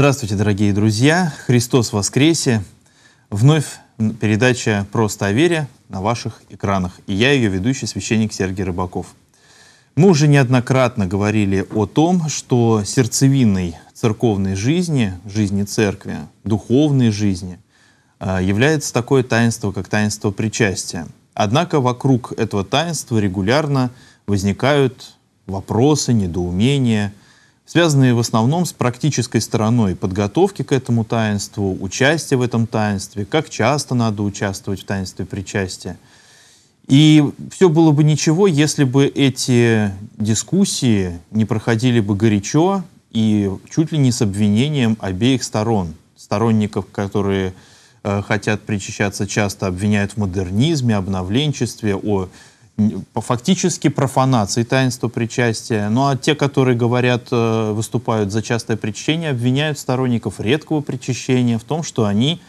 Здравствуйте, дорогие друзья! Христос воскресе! Вновь передача «Просто о вере» на ваших экранах. И я ее ведущий, священник Сергей Рыбаков. Мы уже неоднократно говорили о том, что сердцевиной церковной жизни, жизни церкви, духовной жизни э, является такое таинство, как таинство причастия. Однако вокруг этого таинства регулярно возникают вопросы, недоумения – связанные в основном с практической стороной подготовки к этому таинству, участия в этом таинстве, как часто надо участвовать в таинстве причастия. И все было бы ничего, если бы эти дискуссии не проходили бы горячо и чуть ли не с обвинением обеих сторон. Сторонников, которые э, хотят причащаться, часто обвиняют в модернизме, обновленчестве, о фактически профанации таинства причастия. Ну а те, которые говорят, э, выступают за частое причащение, обвиняют сторонников редкого причащения в том, что они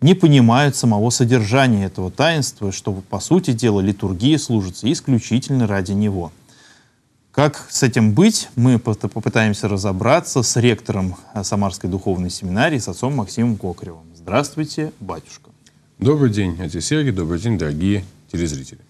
не понимают самого содержания этого таинства, что, по сути дела, литургия служится исключительно ради него. Как с этим быть, мы попытаемся разобраться с ректором э, Самарской духовной семинарии, с отцом Максимом Кокаревым. Здравствуйте, батюшка. Добрый день, отец Сергий, добрый день, дорогие телезрители.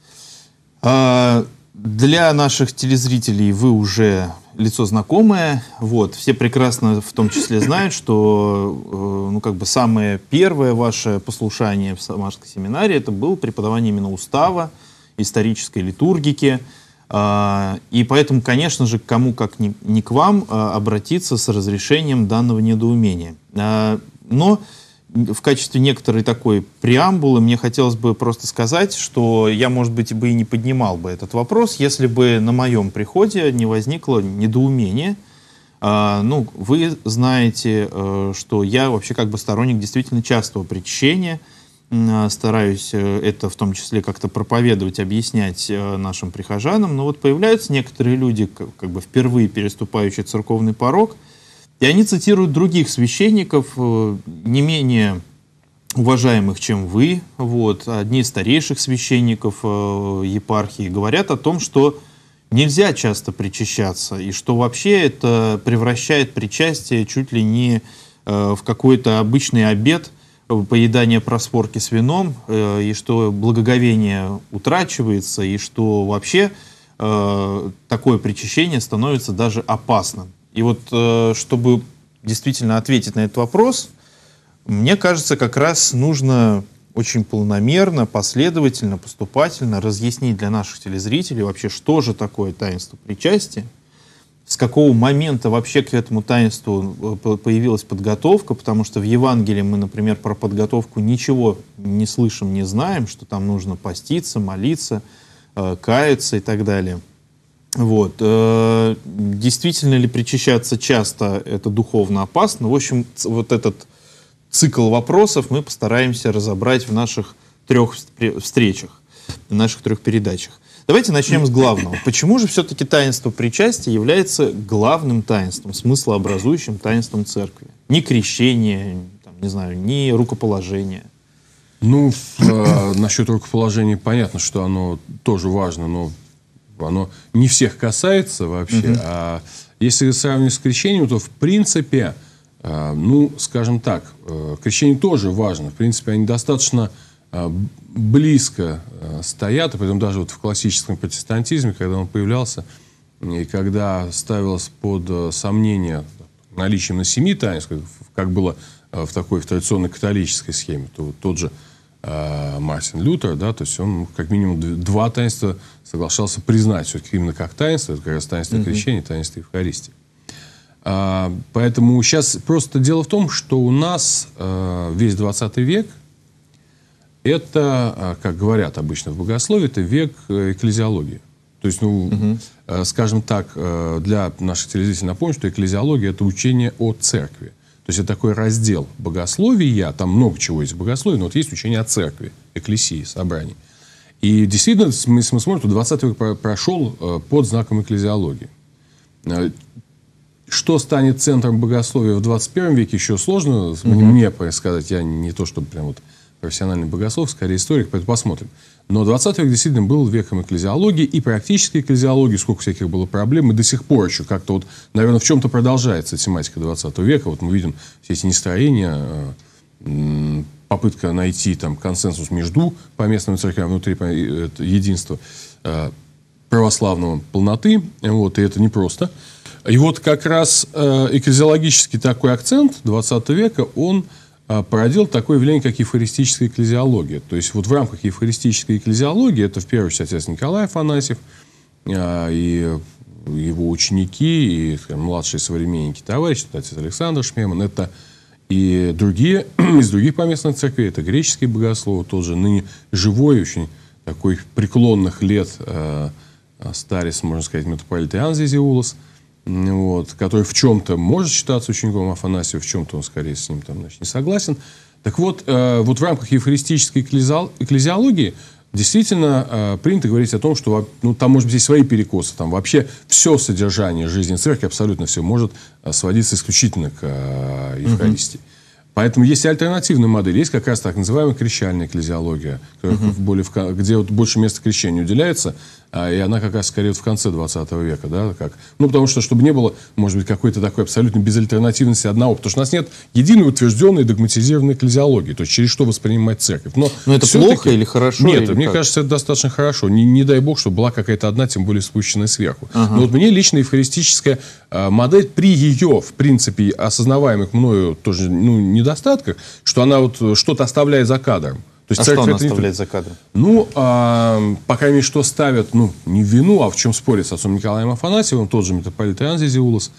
А, для наших телезрителей вы уже лицо знакомое. Вот. Все прекрасно в том числе знают, что э, ну, как бы самое первое ваше послушание в Самарской семинаре это было преподавание именно устава, исторической литургики. А, и поэтому, конечно же, кому как не, не к вам а, обратиться с разрешением данного недоумения. Но в качестве некоторой такой преамбулы мне хотелось бы просто сказать, что я, может быть, бы и не поднимал бы этот вопрос, если бы на моем приходе не возникло недоумение. А, ну, вы знаете, э, что я вообще как бы сторонник действительно частого причащения, а, стараюсь э, это в том числе как-то проповедовать, объяснять э, нашим прихожанам, но вот появляются некоторые люди, как бы впервые переступающие церковный порог – и они цитируют других священников, э, не менее уважаемых, чем вы, вот, одни из старейших священников э, епархии, говорят о том, что нельзя часто причащаться, и что вообще это превращает причастие чуть ли не э, в какой-то обычный обед, поедание просворки с вином, и что благоговение утрачивается, и что вообще такое причащение становится даже опасным. И вот э, чтобы действительно ответить на этот вопрос, мне кажется, как раз нужно очень полномерно, последовательно, поступательно разъяснить для наших телезрителей вообще, что же такое таинство причастия, с какого момента вообще к этому таинству э, появилась подготовка, потому что в Евангелии мы, например, про подготовку ничего не слышим, не знаем, что там нужно поститься, молиться, э, каяться и так далее – вот. Э, действительно ли причащаться часто это духовно опасно? В общем, вот этот цикл вопросов мы постараемся разобрать в наших трех встречах, в наших трех передачах. Давайте начнем с главного. Почему же все-таки таинство причастия является главным таинством, смыслообразующим таинством церкви? Не крещение, там, не знаю, не рукоположение. Ну, э, насчет рукоположения понятно, что оно тоже важно, но оно не всех касается вообще. Угу. А если сравнивать с крещением, то в принципе, э, ну, скажем так, э, крещение тоже важно. В принципе, они достаточно э, близко стоят, и поэтому даже вот в классическом протестантизме, когда он появлялся, и когда ставилось под сомнение наличие на семи таинств, как было в такой в традиционной католической схеме, то тот же э, Мартин Лютер, да, то есть он как минимум два таинства соглашался признать все-таки именно как таинство, это как раз таинство mm-hmm. крещения, таинство Евхаристии. А, поэтому сейчас просто дело в том, что у нас а, весь 20 век это, а, как говорят обычно в богословии, это век э, экклезиологии. То есть, ну, угу. скажем так, для наших телезрителей напомню, что экклезиология – это учение о церкви. То есть это такой раздел богословия, там много чего есть в богословии, но вот есть учение о церкви, экклесии, собрании. И действительно, мы, мы смотрим, что 20 век прошел э, под знаком экклезиологии. Э, что станет центром богословия в 21 веке, еще сложно угу. мне сказать. Я не то, чтобы прям вот профессиональный богослов, скорее историк, поэтому посмотрим. Но 20 век действительно был веком экклезиологии и практической экклезиологии, сколько всяких было проблем, и до сих пор еще как-то вот, наверное, в чем-то продолжается тематика 20 века. Вот мы видим все эти нестроения, э, попытка найти там консенсус между поместными церквями внутри э, единства э, православного полноты, вот, и это непросто. И вот как раз экклезиологический такой акцент 20 века, он а, породил такое явление, как евхаристическая экклезиология. То есть вот в рамках евхаристической экклезиологии, это в первую очередь отец Николай Афанасьев а, и его ученики, и скажем, младшие современники товарищи, отец Александр Шмеман, это и другие, из других поместных церквей, это греческие богословы, тоже ныне живой, очень такой преклонных лет а, старец, можно сказать, митрополит Иоанн Зизиулос – вот, который в чем-то может считаться учеником Афанасия, в чем-то он скорее с ним там, значит, не согласен. Так вот, э, вот в рамках евхаристической экклезиологии действительно э, принято говорить о том, что ну, там, может быть, есть свои перекосы, там вообще все содержание жизни церкви, абсолютно все, может э, сводиться исключительно к э, Евхаристии. Угу. Поэтому есть альтернативная модель, есть как раз так называемая крещальная эклезиология, угу. более в, где вот больше места крещению уделяется, а, и она как раз скорее вот в конце 20 века, да, как, ну, потому что, чтобы не было, может быть, какой-то такой абсолютно безальтернативности одного, потому что у нас нет единой утвержденной догматизированной экклезиологии, то есть через что воспринимать церковь. Но, Но это плохо или хорошо? Нет, или мне как? кажется, это достаточно хорошо. Не, не дай бог, чтобы была какая-то одна, тем более спущенная сверху. Ага. Но вот мне лично евхаристическая э, модель при ее, в принципе, осознаваемых мною тоже ну, недостатках, что она вот что-то оставляет за кадром есть а церковь что она оставляет за кадром? Ну, а, по крайней мере, что ставят, ну, не в вину, а в чем спорит с отцом Николаем Афанасьевым, тот же митрополит Иоанн Зиулос,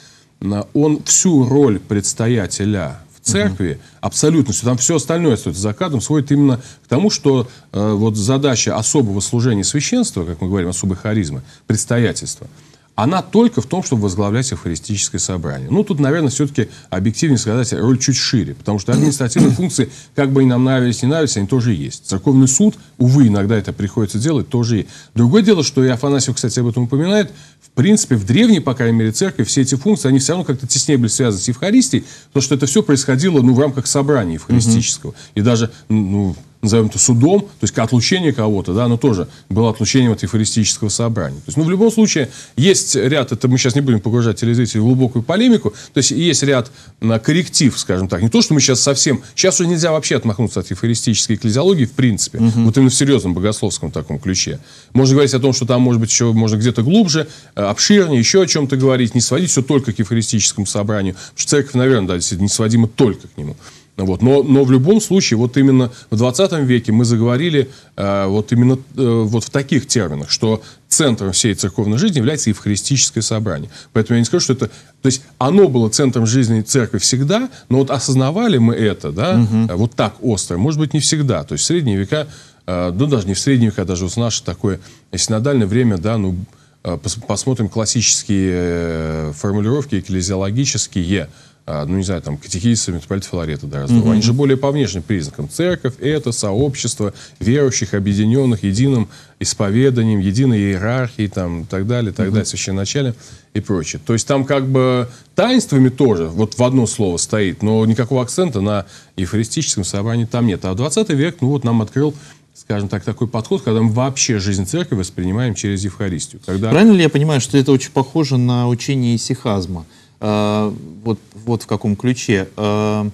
он всю роль предстоятеля в церкви, угу. абсолютно все, там все остальное стоит за кадром, сводит именно к тому, что э, вот задача особого служения священства, как мы говорим, особой харизмы, предстоятельства – она только в том, чтобы возглавлять евхаристическое собрание. Ну, тут, наверное, все-таки объективнее сказать, роль чуть шире, потому что административные функции, как бы и нам нравились, не нравились, они тоже есть. Церковный суд, увы, иногда это приходится делать, тоже есть. Другое дело, что и Афанасьев, кстати, об этом упоминает, в принципе, в древней, по крайней мере, церкви все эти функции, они все равно как-то теснее были связаны с Евхаристией, потому что это все происходило, ну, в рамках собрания евхаристического. Угу. И даже, ну, назовем это судом, то есть отлучение кого-то, да, оно тоже было отлучением от эйфористического собрания. То есть, ну, в любом случае, есть ряд, это мы сейчас не будем погружать телезрителей в глубокую полемику, то есть есть ряд на, корректив, скажем так, не то, что мы сейчас совсем, сейчас уже нельзя вообще отмахнуться от эйфористической экклезиологии, в принципе, угу. вот именно в серьезном богословском таком ключе. Можно говорить о том, что там, может быть, еще можно где-то глубже, э, обширнее, еще о чем-то говорить, не сводить все только к эйфористическому собранию, потому что церковь, наверное, да, не сводима только к нему. Вот. Но, но в любом случае, вот именно в 20 веке мы заговорили э, вот именно э, вот в таких терминах, что центром всей церковной жизни является евхаристическое собрание. Поэтому я не скажу, что это... То есть оно было центром жизни церкви всегда, но вот осознавали мы это, да, угу. вот так остро, может быть, не всегда. То есть в средние века, э, ну даже не в средние века, а даже вот в наше такое синодальное время, да, ну э, посмотрим классические э, формулировки экклезиологические, а, ну, не знаю, там, катехизиса митрополита Филарета до разного. Mm-hmm. Они же более по внешним признакам. Церковь — это сообщество верующих, объединенных единым исповеданием, единой иерархией, там, так далее, так mm-hmm. далее, священначале и прочее. То есть там как бы таинствами тоже, вот в одно слово стоит, но никакого акцента на евхаристическом собрании там нет. А 20 век, ну, вот нам открыл скажем так, такой подход, когда мы вообще жизнь церкви воспринимаем через Евхаристию. Когда... Правильно ли я понимаю, что это очень похоже на учение исихазма? А, вот, вот в каком ключе. А,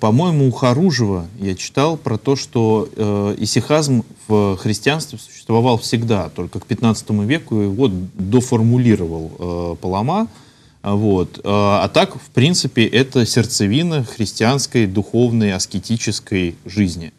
по-моему, у Харужева я читал про то, что э, исихазм в христианстве существовал всегда, только к 15 веку его доформулировал э, Палама. А, вот. А так, в принципе, это сердцевина христианской духовной аскетической жизни.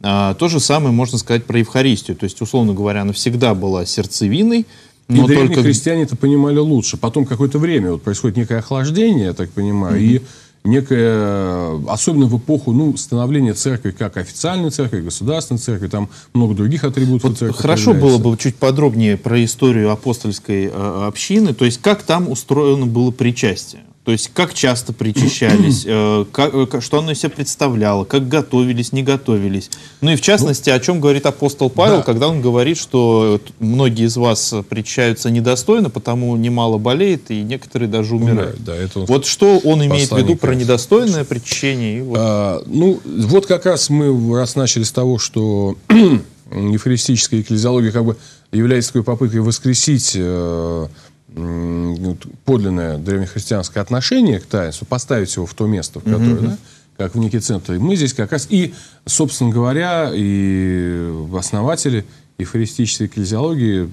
То же самое можно сказать про Евхаристию. То есть, условно говоря, она всегда была сердцевиной, но и только... христиане это понимали лучше. Потом какое-то время вот происходит некое охлаждение, я так понимаю, mm и некое, особенно в эпоху ну, становления церкви как официальной церкви, государственной церкви, там много других атрибутов вот церкви. Хорошо было бы чуть подробнее про историю апостольской э, общины, то есть как там устроено было причастие. То есть как часто причащались, э, как, э, что оно из себя представляло, как готовились, не готовились. Ну и в частности, о чем говорит апостол Павел, да. когда он говорит, что многие из вас причащаются недостойно, потому немало болеет, и некоторые даже ну умирают. умирают да, это он вот что он имеет в виду про недостойное причащение? Вот. А, ну, вот как раз мы раз начали с того, что евхаристическая экклезиология как бы является такой попыткой воскресить э, подлинное древнехристианское отношение к таинству, поставить его в то место, в которое, mm-hmm. да, как в некий центр. И мы здесь как раз и, собственно говоря, и основатели эвхаристической экклезиологии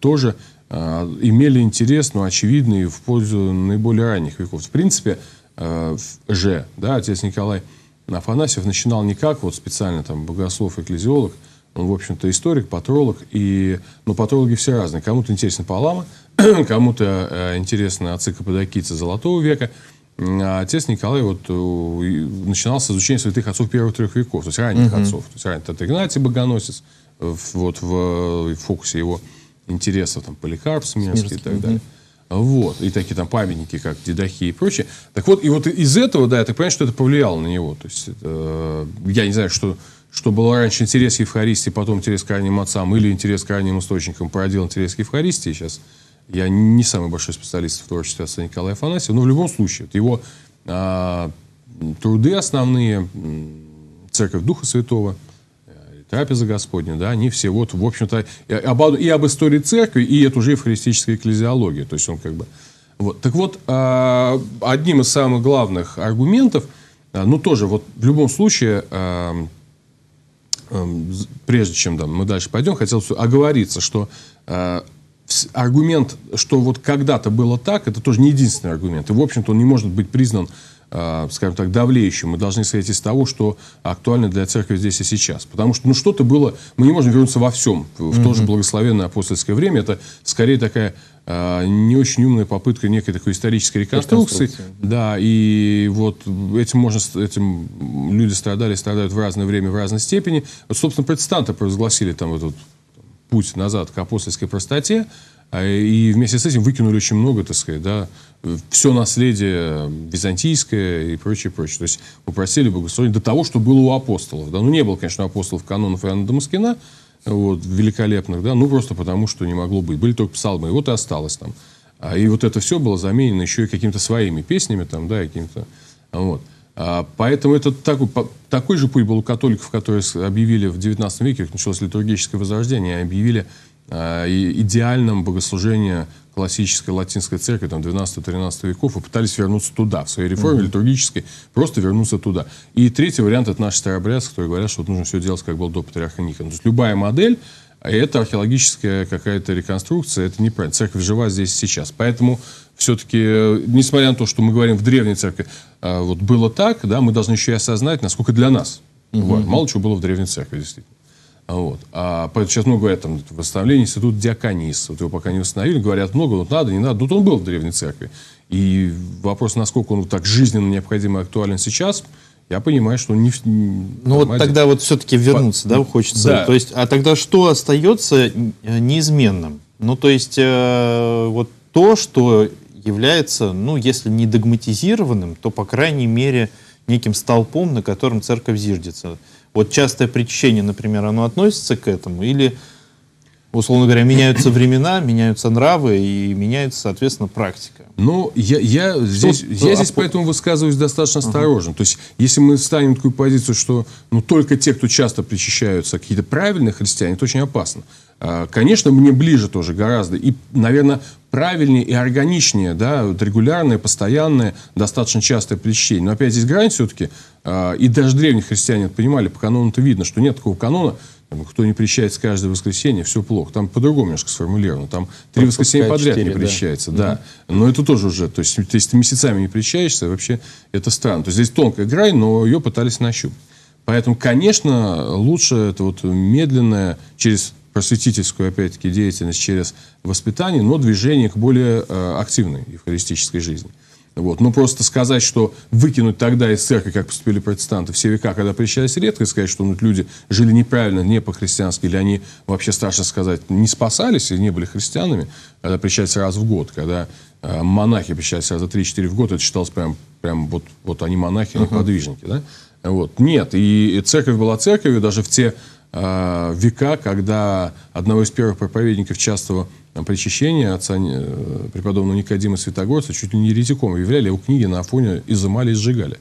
тоже э, имели интерес, но ну, очевидный, в пользу наиболее ранних веков. В принципе, э, же, да, отец Николай Афанасьев начинал не как вот специально там богослов, экклезиолог, он, ну, в общем-то, историк, патролог, и, но ну, патрологи все разные. Кому-то интересна Палама, кому-то э, интересно отцы Каппадокийца Золотого века, а отец Николай вот начинал с изучения святых отцов первых трех веков, то есть ранних mm-hmm. отцов. То есть ранний это Игнатий Богоносец, э, вот э, в, фокусе его интересов, там, Поликарп Смирский, и так угу. далее. Вот. И такие там памятники, как Дедахи и прочее. Так вот, и вот из этого, да, я так понимаю, что это повлияло на него. То есть, э, я не знаю, что, что было раньше интерес к Евхаристии, потом интерес к ранним отцам, или интерес к ранним источникам породил интерес к Евхаристии. Сейчас я не самый большой специалист в творчестве отца Николая Афанасьева, но в любом случае, это его а, труды основные, Церковь Духа Святого, э, трапеза Господня, да, они все вот, в общем-то, и об, и об истории церкви, и это уже и в христической экклезиологии. То есть он как бы... Вот. Так вот, а, одним из самых главных аргументов, а, ну тоже вот в любом случае, а, прежде чем да, мы дальше пойдем, хотелось оговориться, что а, аргумент, что вот когда-то было так, это тоже не единственный аргумент. И, в общем-то, он не может быть признан, э, скажем так, давлеющим. Мы должны исходить из того, что актуально для церкви здесь и сейчас. Потому что, ну, что-то было... Мы не можем вернуться во всем в mm то же благословенное апостольское время. Это скорее такая э, не очень умная попытка некой такой исторической реконструкции. Да, и вот этим можно, этим люди страдали, страдают в разное время, в разной степени. Вот, собственно, протестанты провозгласили там этот путь назад к апостольской простоте, а, и вместе с этим выкинули очень много, так сказать, да, все наследие византийское и прочее, прочее. То есть упростили богословие до того, что было у апостолов. Да? Ну, не было, конечно, апостолов канонов Иоанна Дамаскина, вот, великолепных, да, ну, просто потому, что не могло быть. Были только псалмы, и вот и осталось там. А, и вот это все было заменено еще и какими-то своими песнями, там, да, какими то вот. А, поэтому это такой, такой же путь был у католиков, которые объявили в XIX веке, как началось литургическое возрождение, объявили а, идеальным богослужение классической латинской церкви, там, 12-13 веков, и пытались вернуться туда, в своей реформе mm-hmm. литургической, просто вернуться туда. И третий вариант — это наши старообрядцы, которые говорят, что нужно все делать, как был до патриарха Никона. То есть любая модель — это археологическая какая-то реконструкция, это неправильно. Церковь жива здесь сейчас. Поэтому все-таки, э, несмотря на то, что мы говорим в древней церкви, а, вот было так, да, мы должны еще и осознать, насколько для нас. Угу. Мало чего было в Древней Церкви, действительно. А вот. А сейчас много говорят, там, восстановление института диаконис. Вот его пока не восстановили, говорят много, вот надо, не надо. Вот он был в Древней Церкви. И вопрос, насколько он вот так жизненно необходим и актуален сейчас, я понимаю, что не... Ну вот тогда вот все-таки вернуться, По... да, хочется. Да. То есть, а тогда что остается э, неизменным? Ну то есть, э, вот то, что является, ну, если не догматизированным, то, по крайней мере, неким столпом, на котором церковь зиждется. Вот частое причащение, например, оно относится к этому? Или, условно говоря, меняются времена, меняются нравы и меняется, соответственно, практика? Ну, я, я здесь, Тут, я а здесь а... поэтому высказываюсь достаточно осторожно. Угу. То есть, если мы станем такую позицию, что ну, только те, кто часто причащаются, какие-то правильные христиане, это очень опасно. А, конечно, мне ближе тоже гораздо. И, наверное, правильнее и органичнее, да, вот регулярное, постоянное, достаточно частое посещение. Но опять здесь грань все-таки, а, и даже древние христиане понимали, по канону-то видно, что нет такого канона, кто не причащается каждое воскресенье, все плохо. Там по-другому немножко сформулировано. Там три воскресенья подряд 4, не причащается, да. да. Но это тоже уже, то есть, если ты месяцами не причащаешься, вообще это странно. То есть, здесь тонкая грань, но ее пытались нащупать. Поэтому, конечно, лучше это вот медленное, через просветительскую, опять-таки, деятельность через воспитание, но движение к более э, активной евхаристической жизни. Вот. но просто сказать, что выкинуть тогда из церкви, как поступили протестанты, все века, когда причащались редко, сказать, что ну, люди жили неправильно, не по-христиански, или они, вообще страшно сказать, не спасались и не были христианами, когда причащались раз в год, когда э, монахи причащались раза 3-4 в год, это считалось прям, прям вот, вот они монахи, они uh-huh. подвижники, да? Вот. Нет, и церковь была церковью, даже в те э, века, когда одного из первых проповедников частого там, э, причащения, отца э, преподобного Никодима Святогорца, чуть ли не еретиком являли, его книги на Афоне изымали и сжигали.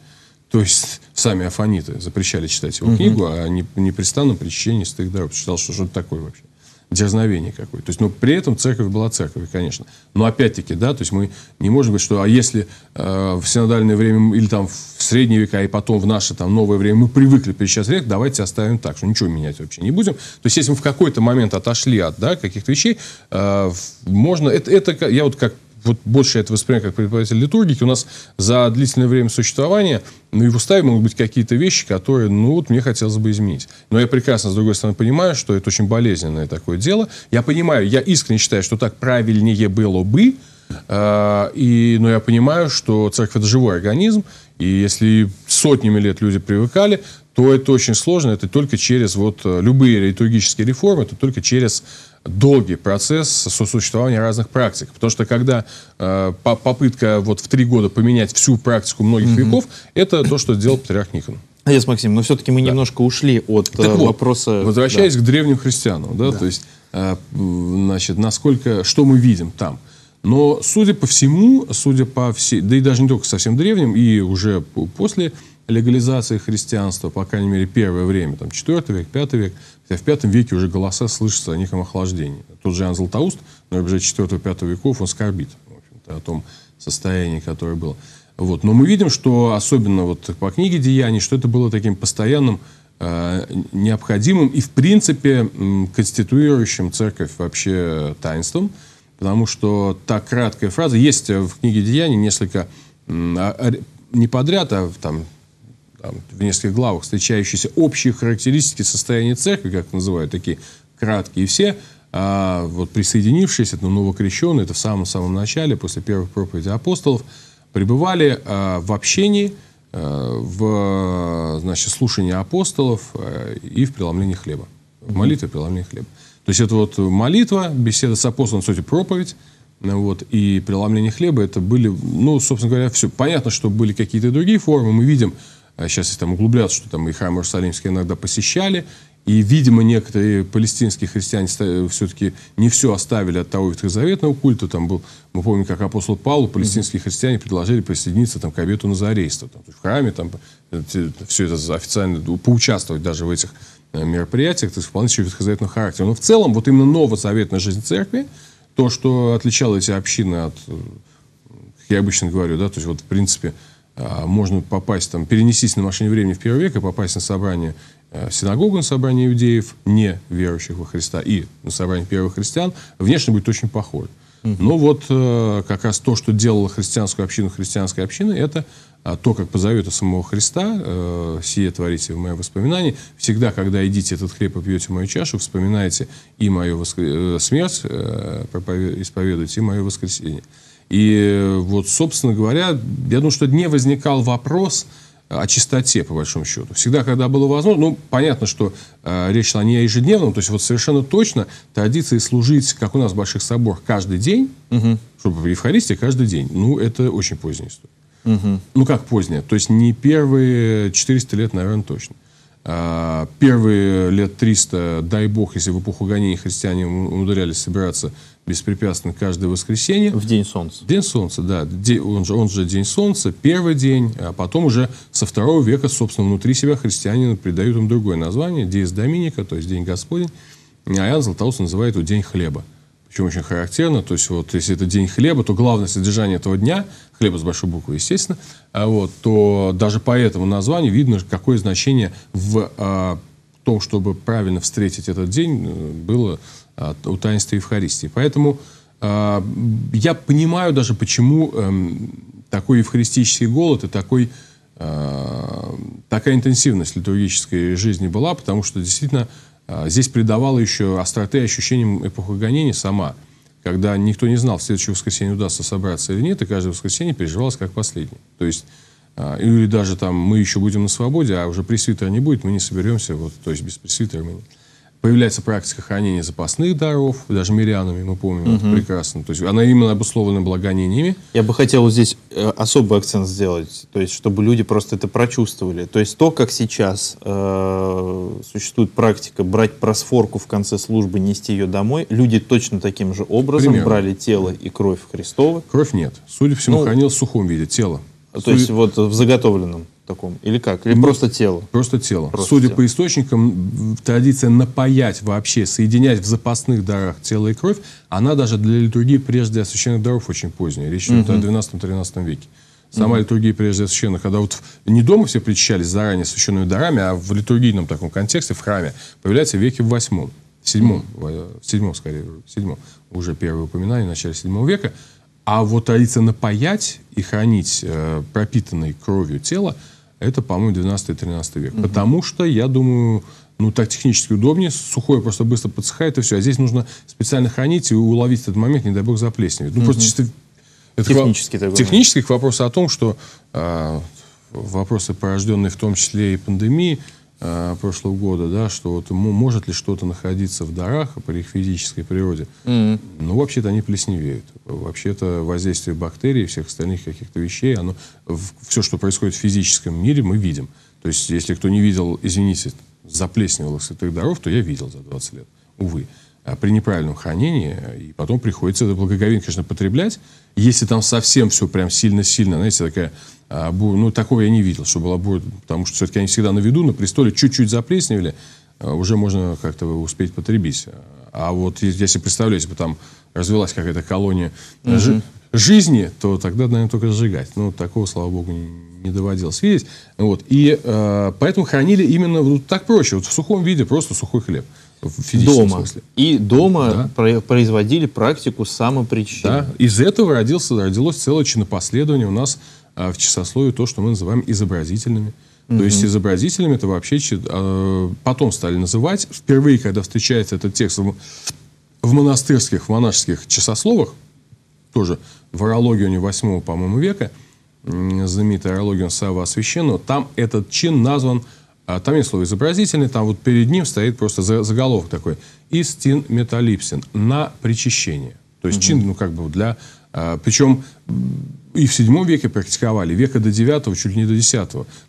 То есть сами афониты запрещали читать его угу. книгу, а не непрестанном причащении стых даров. Считал, что что это такое вообще дерзновение какое-то. То есть, ну, при этом церковь была церковью, конечно. Но опять-таки, да, то есть мы не можем говорить, что а если э, в синодальное время или там в средние века и потом в наше там новое время мы привыкли перечислять рек, давайте оставим так, что ничего менять вообще не будем. То есть, если мы в какой-то момент отошли от, да, каких-то вещей, э, можно, это, это, я вот как вот больше это воспринимаю как преподаватель литургики. У нас за длительное время существования на ну, его уставе могут быть какие-то вещи, которые, ну, вот мне хотелось бы изменить. Но я прекрасно, с другой стороны, понимаю, что это очень болезненное такое дело. Я понимаю, я искренне считаю, что так правильнее было бы, э, и, но я понимаю, что церковь – это живой организм, и если сотнями лет люди привыкали, то это очень сложно. Это только через вот э, любые литургические реформы, это только через долгий процесс сосуществования разных практик. Потому что когда э, по попытка вот в три года поменять всю практику многих mm -hmm. веков, это то, что сделал патриарх Никон. Отец а, Максим, но все-таки мы да. немножко ушли от э, так э, вот, вопроса... Возвращаясь да. к древним христианам, да, да. то есть, э, значит, насколько, что мы видим там. Но, судя по всему, судя по всей, да и даже не только совсем древним, и уже после легализации христианства, по крайней мере, первое время, там, 4 век, 5 век, хотя в 5 веке уже голоса слышатся о неком охлаждении. Тот же Иоанн Златоуст на рубеже 4-5 веков, он скорбит, в общем-то, о том состоянии, которое было. Вот. Но мы видим, что особенно вот по книге «Деяний», что это было таким постоянным, э, необходимым и, в принципе, э, конституирующим церковь вообще таинством, потому что та краткая фраза, есть в книге «Деяний» несколько, э, не подряд, а там там, в нескольких главах встречающиеся общие характеристики состояния церкви, как называют такие краткие все, а вот присоединившиеся, ну, новокрещенные, это в самом-самом начале, после первых проповеди апостолов, пребывали а, в общении, а, в значит, слушании апостолов а, и в преломлении хлеба. В молитве преломлении хлеба. То есть это вот молитва, беседа с апостолом, в проповедь, ну вот, и преломление хлеба, это были, ну, собственно говоря, все. Понятно, что были какие-то другие формы, мы видим, а сейчас если там углубляться, что там и храм Иерусалимский иногда посещали, и, видимо, некоторые палестинские христиане э, все-таки не все оставили от того ветхозаветного культа. Там был, мы помним, как апостол Павлу палестинские христиане предложили присоединиться там, к обету назарейства. Там, в храме там, э, все это официально, поучаствовать даже в этих э, мероприятиях, то есть вполне еще ветхозаветного характера. Но в целом, вот именно новозаветная жизнь церкви, то, что отличало эти общины от, как я обычно говорю, да, то есть вот в принципе а, можно попасть там, перенестись на машине времени в первый век и попасть на собрание в э, синагогу, на собрание иудеев, не верующих во Христа, и на собрание первых христиан, внешне будет очень похоже. Угу. Но вот э, как раз то, что делало христианскую общину христианской общины, это э, то, как позовет у самого Христа, «Сие творите в моем воспоминании». Всегда, когда идите этот хлеб и пьете мою чашу, вспоминайте и мою воскр... смерть, исповедуйте, и мое воскресение. И вот, собственно говоря, я думаю, что не возникал вопрос о чистоте, по большому счету. Всегда, когда было возможно, ну, понятно, что э, речь шла не о ежедневном, то есть вот совершенно точно традиции служить, как у нас в больших соборах, каждый день, угу. чтобы в Евхаристии каждый день, ну, это очень поздняя история. Угу. Ну, как поздняя, то есть не первые 400 лет, наверное, точно. Угу. А, первые лет 300, дай бог, если в эпоху гонений христиане умудрялись собираться беспрепятственно каждое воскресенье. В День Солнца. День Солнца, да. Он же, он же День Солнца, первый день, а потом уже со второго века, собственно, внутри себя христиане придают им другое название, Диес Доминика, то есть День Господень. А Иоанн Златоуст называет его День Хлеба причем очень характерно, то есть вот если это день хлеба, то главное содержание этого дня, хлеба с большой буквы, естественно, а вот, то даже по этому названию видно, какое значение в а, том, чтобы правильно встретить этот день, э, было а, у таинства Евхаристии. Поэтому а, я понимаю даже, почему а, такой евхаристический голод и такой а, такая интенсивность литургической жизни была, потому что действительно а, здесь придавала еще остроты ощущениям эпохи гонений сама, когда никто не знал, в следующее воскресенье удастся собраться или нет, и каждое воскресенье переживалось как последнее. То есть, а, или даже там мы еще будем на свободе, а уже пресвитера не будет, мы не соберемся, вот, то есть без пресвитера мы не... Появляется практика хранения запасных даров, даже мирянами, мы помним угу. это прекрасно. То есть она именно обусловлена была Я бы хотел здесь э, особый акцент сделать, то есть чтобы люди просто это прочувствовали. То есть то, как сейчас э, существует практика брать просфорку в конце службы, нести ее домой, люди точно таким же образом Примерно. брали тело и кровь Христова. Кровь нет. Судя по всему, ну, хранилось в сухом виде, тело. То Судя... есть вот в заготовленном таком? Или как? Или ну, просто тело? Просто тело. Просто Судя тело. по источникам, традиция напаять вообще, соединять в запасных дарах тело и кровь, она даже для литургии прежде освященных даров очень поздняя. Речь идет угу. о 12-13 веке. Сама mm литургия прежде освященных, когда вот не дома все причащались заранее освященными дарами, а в литургийном таком контексте, в храме, появляется в веке в восьмом, в седьмом, в седьмом скорее, в седьмом, уже первое упоминание в начале седьмого века. А вот традиция напаять и хранить э, пропитанной кровью тело – это, по-моему, 12-13 век. Угу. Потому что, я думаю, ну, так технически удобнее, сухое просто быстро подсыхает и все. А здесь нужно специально хранить и уловить этот момент, не дай бог, заплесневеть. Ну, угу. просто чисто... Это технически, к... технически к вопросу о том, что э, вопросы, порожденные в том числе и пандемией, э, прошлого года, да, что вот может ли что-то находиться в дарах при их физической природе. Mm-hmm. Ну, вообще-то они плесневеют. Вообще-то воздействие бактерий и всех остальных каких-то вещей, оно, в, все, что происходит в физическом мире, мы видим. То есть, если кто не видел, извините, заплесневелых святых даров, то я видел за 20 лет, увы. А при неправильном хранении, и потом приходится это благоговение, конечно, потреблять. Если там совсем все прям сильно-сильно, знаете, такая а, ну, такого я не видел, чтобы будет, потому что все-таки они всегда на виду, на престоле чуть-чуть заплесневели, а, уже можно как-то успеть потребить. А вот если бы там развелась какая-то колония угу. жизни, то тогда, наверное, только сжигать. Ну, такого, слава богу, не, не доводилось видеть. Вот. И э, поэтому хранили именно вот так проще, вот в сухом виде, просто сухой хлеб. В физическом дома. смысле. И дома да. про производили практику самопричины. Да. Из этого родился, родилось целое чинопоследование у нас а в часослове то, что мы называем изобразительными. Mm-hmm. То есть изобразителями это вообще а, потом стали называть. Впервые, когда встречается этот текст в, в монастырских, в монашеских часословах, тоже в не 8, по-моему, века, знаменитый орологион Савва Священного, там этот чин назван, а, там есть слово изобразительный, там вот перед ним стоит просто заголовок такой, истин металипсин, на причащение. То есть mm-hmm. чин, ну, как бы для... Причем и в VII веке практиковали, века до IX, чуть ли не до X.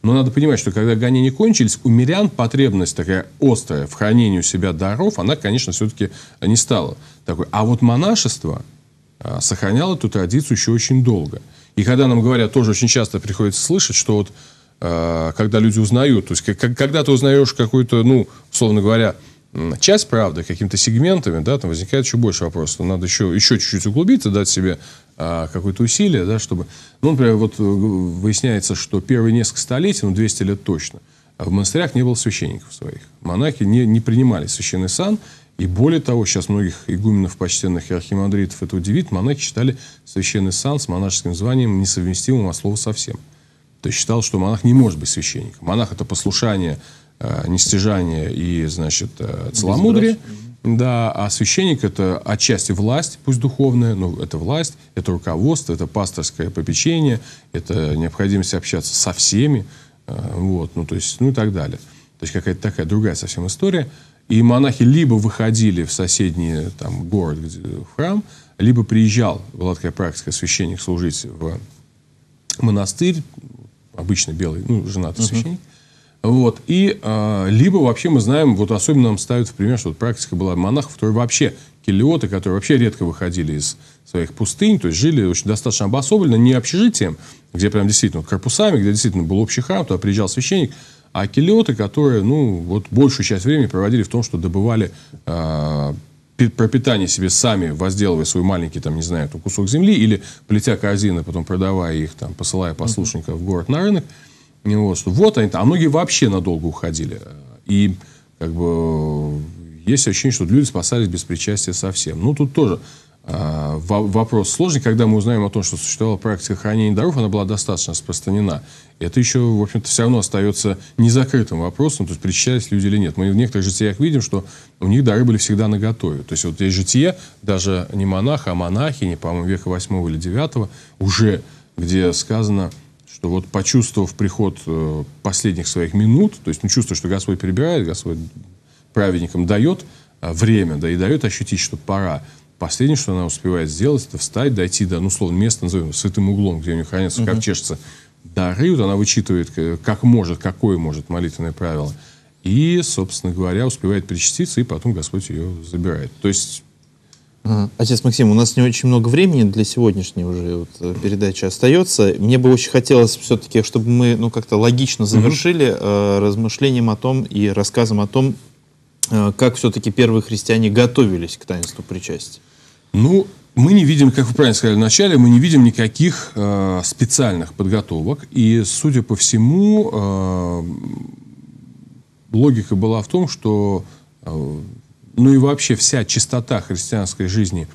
Но надо понимать, что когда гонения кончились, у мирян потребность такая острая в хранении у себя даров, она, конечно, все-таки не стала такой. А вот монашество а, сохраняло эту традицию еще очень долго. И когда нам говорят, тоже очень часто приходится слышать, что вот а, когда люди узнают, то есть когда ты узнаешь какую-то, ну, условно говоря, часть правды какими-то сегментами, да, там возникает еще больше вопросов. Надо еще, еще чуть-чуть углубиться, дать себе а, какое-то усилие, да, чтобы... Ну, например, вот э, выясняется, что первые несколько столетий, ну, 200 лет точно, в монастырях не было священников своих. Монахи не, не принимали священный сан, и более того, сейчас многих игуменов, почтенных и архимандритов это удивит, монахи считали священный сан с монашеским званием несовместимым от слова совсем. То есть считал, что монах не может быть священником. Монах – это послушание Э, нестяжание и, значит, э, целомудрие. Да, а священник — это отчасти власть, пусть духовная, но это власть, это руководство, это пасторское попечение, это необходимость общаться со всеми, э, вот, ну, то есть, ну и так далее. То есть какая-то такая другая совсем история. И монахи либо выходили в соседний там, город, где, в храм, либо приезжал, была такая практика, священник служить в монастырь, обычно белый, ну, женатый uh-huh. священник, вот. И э, либо вообще мы знаем, вот особенно нам ставят в пример, что вот практика была монахов, которые вообще келиоты, которые вообще редко выходили из своих пустынь, то есть жили очень достаточно обособленно, не общежитием, где прям действительно вот корпусами, где действительно был общий храм, туда приезжал священник, а келиоты, которые, ну, вот большую часть времени проводили в том, что добывали э, пропитание себе сами, возделывая свой маленький, там, не знаю, там, кусок земли, или плетя корзины, потом продавая их, там, посылая послушников в город на рынок, не росту. Вот они, а многие вообще надолго уходили. И как бы есть ощущение, что люди спасались без причастия совсем. Ну, тут тоже э, вопрос сложный, когда мы узнаем о том, что существовала практика хранения даров, она была достаточно распространена. Это еще, в общем-то, все равно остается незакрытым вопросом, то есть причащались люди или нет. Мы в некоторых житиях видим, что у них дары были всегда наготове. То есть вот есть житие, даже не монаха, а монахини, по-моему, века 8 или 9, уже, где сказано – что вот почувствовав приход э, последних своих минут, то есть ну, чувствуя, что Господь перебирает, Господь праведникам дает э, время, да и дает ощутить, что пора. Последнее, что она успевает сделать, это встать, дойти до, ну, словно место, назовем, святым углом, где у нее хранятся угу. ковчежцы дары, вот она вычитывает, э, как может, какое может молитвенное правило. И, собственно говоря, успевает причаститься, и потом Господь ее забирает. То есть Э, отец Максим, у нас не очень много времени для сегодняшней уже вот э, передачи остается. Мне бы очень хотелось все-таки, чтобы мы ну, как-то логично завершили mm-hmm. э, размышлением о том и рассказом о том, э, как все-таки первые христиане готовились к таинству причастия. Ну, мы не видим, как вы правильно сказали вначале, мы не видим никаких э, специальных подготовок. И, судя по всему, э, логика была в том, что э, ну и вообще вся чистота христианской жизни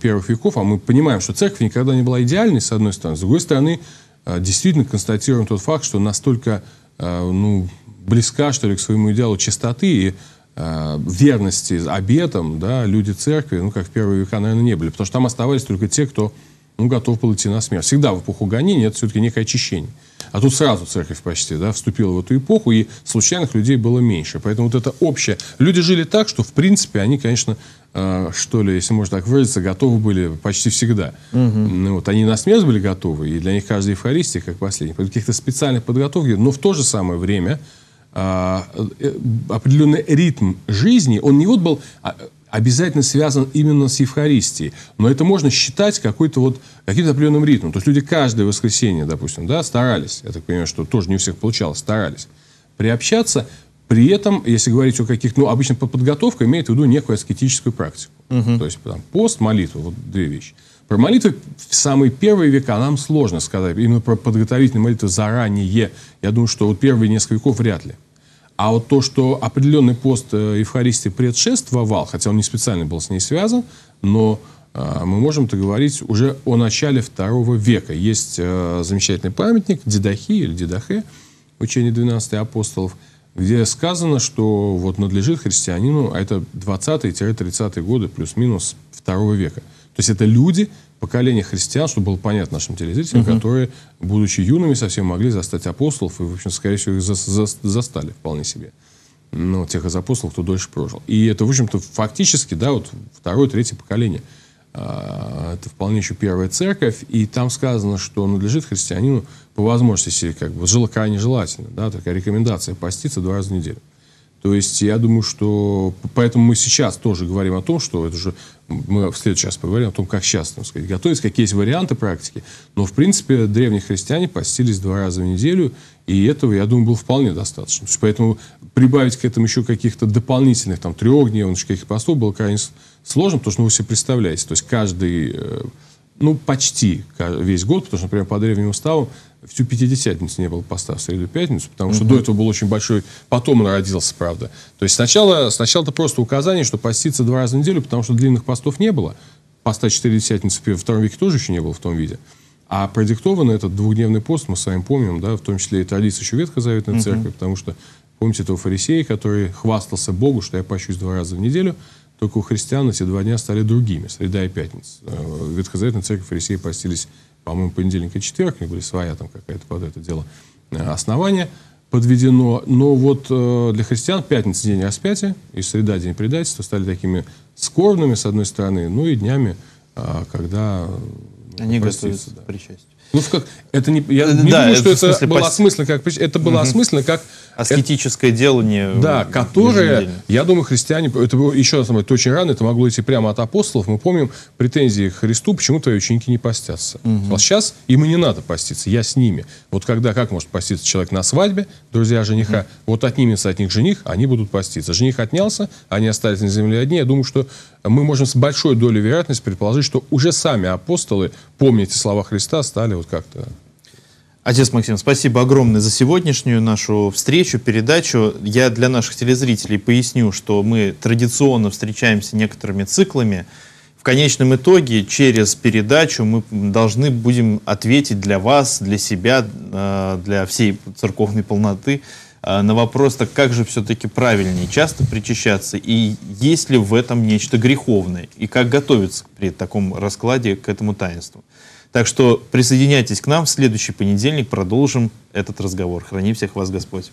первых веков, а мы понимаем, что церковь никогда не была идеальной, с одной стороны, с другой стороны, а, действительно констатируем тот факт, что настолько а, ну, близка, что ли, к своему идеалу чистоты и а, верности обетам, да, люди церкви, ну, как в первые века, наверное, не были, потому что там оставались только те, кто ну, готов был идти на смерть. Всегда в эпоху гонений это все-таки некое очищение. А тут сразу церковь почти да, вступила в эту эпоху, и случайных людей было меньше. Поэтому вот это общее... Люди жили так, что, в принципе, они, конечно, э, что ли, если можно так выразиться, готовы были почти всегда. Угу. вот, они на смерть были готовы, и для них каждая Евхаристия как последняя. Каких-то специальных подготовки, но в то же самое время а, э, э, определенный ритм жизни, он не вот был а, обязательно связан именно с Евхаристией. Но это можно считать какой-то вот, каким-то определенным ритмом. То есть люди каждое воскресенье, допустим, да, старались, я так понимаю, что тоже не у всех получалось, старались приобщаться, при этом, если говорить о каких-то, ну, обычно подготовка имеет в виду некую аскетическую практику. Угу. То есть там, пост, молитва, вот две вещи. Про молитвы в самые первые века нам сложно сказать. Именно про подготовительные молитвы заранее. Я думаю, что вот первые несколько веков вряд ли. А вот то, что определенный пост э, Евхаристии предшествовал, хотя он не специально был с ней связан, но э, мы можем это говорить уже о начале второго века. Есть э, замечательный памятник Дедахи или Дедахе, учение 12 апостолов, где сказано, что вот надлежит христианину, а это 20-30-е годы плюс-минус второго века. То есть это люди, поколение христиан, чтобы было понятно нашим телезрителям, угу. которые, будучи юными, совсем могли застать апостолов, и, в общем, скорее всего, их за за застали вполне себе. но ну, тех из апостолов, кто дольше прожил. И это, в общем-то, фактически, да, вот второе, третье поколение. А, это вполне еще первая церковь, и там сказано, что надлежит христианину по возможности, как бы, желательно, желательно, да, такая рекомендация, поститься два раза в неделю. То есть я думаю, что поэтому мы сейчас тоже говорим о том, что это же мы в следующий раз поговорим о том, как сейчас, так сказать, готовиться, какие есть варианты практики. Но, в принципе, древние христиане постились два раза в неделю, и этого, я думаю, было вполне достаточно. есть, поэтому прибавить к этому еще каких-то дополнительных, там, трехдневных каких-то постов было крайне сложно, потому что ну, вы себе представляете, то есть каждый э, ну, почти весь год, потому что, например, по древним уставам всю Пятидесятницу не было поста в среду-пятницу, потому что угу. до этого был очень большой... Потом он родился, правда. То есть сначала, сначала это просто указание, что поститься два раза в неделю, потому что длинных постов не было. Поста Четыредесятницы в втором веке тоже еще не было в том виде. А продиктован этот двухдневный пост, мы с вами помним, да, в том числе и традиция еще Ветхозаветной угу. церкви, потому что Помните этого фарисея, который хвастался Богу, что я пощусь два раза в неделю, только у христиан эти два дня стали другими, среда и пятница. Э, в Ветхозаветной церкви фарисеи постились по-моему, понедельник и четверг, у них были своя там какая-то под это дело э, основание подведено. Но вот э, для христиан пятница – день распятия, и среда – день предательства стали такими скорбными, с одной стороны, ну и днями, а, э, когда... Они готовятся да. к причастию. Ну, как, это не, я не э, да, думаю, э, что это, смысле, было пос... осмысленно, как, это было угу. осмысленно, как... Э, Аскетическое это, дело не... Да, которое, я думаю, христиане, это было, еще раз, это очень рано, это могло идти прямо от апостолов. Мы помним претензии к Христу, почему твои ученики не постятся. Угу. А сейчас им и не надо поститься, я с ними. Вот когда, как может поститься человек на свадьбе, друзья жениха, угу. вот отнимется от них жених, они будут поститься. Жених отнялся, они остались на земле одни. Я думаю, что мы можем с большой долей вероятности предположить, что уже сами апостолы, помните слова Христа, стали вот как-то... Отец Максим, спасибо огромное за сегодняшнюю нашу встречу, передачу. Я для наших телезрителей поясню, что мы традиционно встречаемся некоторыми циклами. В конечном итоге через передачу мы должны будем ответить для вас, для себя, э, для всей церковной полноты а, на вопрос, так как же все-таки правильнее часто причащаться, и есть ли в этом нечто греховное, и как готовиться при таком раскладе к этому таинству. Так что присоединяйтесь к нам, в следующий понедельник продолжим этот разговор. Храни всех вас Господь.